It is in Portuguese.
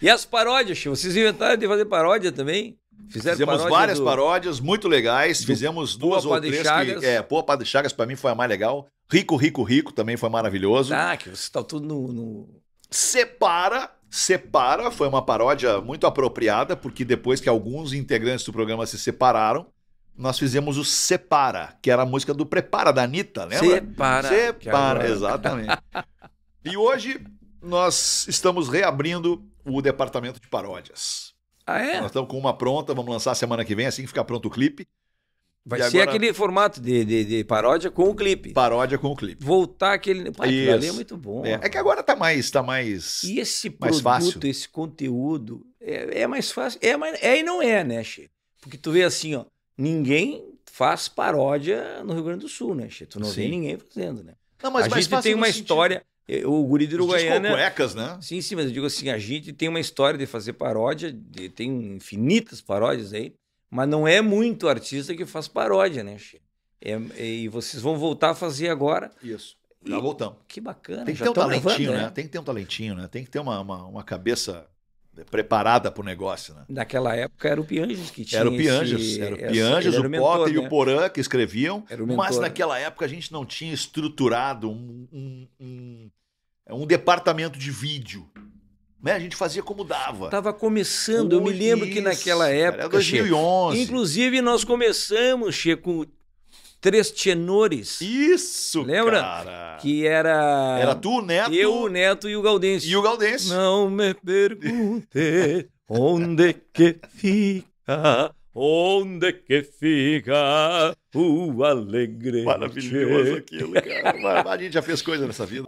E as paródias, vocês inventaram de fazer paródia também? Fizeram fizemos paródia várias do... paródias muito legais, do... fizemos duas Pua ou três Chagas. que... É, Pô, Padre Chagas para mim foi a mais legal. Rico, Rico, Rico também foi maravilhoso. Ah, que você tá tudo no... no... Separa Separa foi uma paródia muito apropriada, porque depois que alguns integrantes do programa se separaram, nós fizemos o Separa, que era a música do Prepara da Anitta, lembra? Separa. Separa, exatamente. e hoje nós estamos reabrindo o departamento de paródias. Ah, é? Nós estamos com uma pronta, vamos lançar semana que vem, assim que ficar pronto o clipe. Vai e ser agora... aquele formato de, de, de, paródia com o clipe. Paródia com o clipe. Voltar aquele. Pá, Isso. Ali é muito bom. É. é, que agora tá mais. Tá mais e esse mais produto, fácil. esse conteúdo, é, é mais fácil. É, mas é e não é, né, Che? Porque tu vê assim, ó, ninguém faz paródia no Rio Grande do Sul, né, Che? Tu não Sim. vê ninguém fazendo, né? Não, mas a gente tem uma história. O guri do Uruguaiana... cuecas, né? Sim, sim, mas eu digo assim, a gente tem uma história de fazer paródia, de, tem infinitas paródias aí, mas não é muito artista que faz paródia, né, é, é, E vocês vão voltar a fazer agora. Isso, já e, voltamos. Que bacana, Tem que ter um talentinho, levando, né? né? Tem que ter um talentinho, né? Tem que ter uma, uma, uma cabeça preparada para o negócio, né? Naquela época era o Pianges que tinha. Era o Pianges, esse, era o Pianges, essa, o, o mentor, Potter né? e o né? Porã que escreviam, mentor, mas naquela época a gente não tinha estruturado um, um, um é um departamento de vídeo. Né? A gente fazia como dava. Estava começando, Ui, eu me lembro isso, que naquela época. Era 2011. Che, inclusive, nós começamos, Che, com três tenores. Isso, Lembra? Cara. Que era. Era tu, Neto? Eu, o Neto e o Gaudêncio. E o Gaudêncio. Não me pergunte onde que fica. Onde que fica o alegre? Maravilhoso aquilo, cara. A gente já fez coisa nessa vida.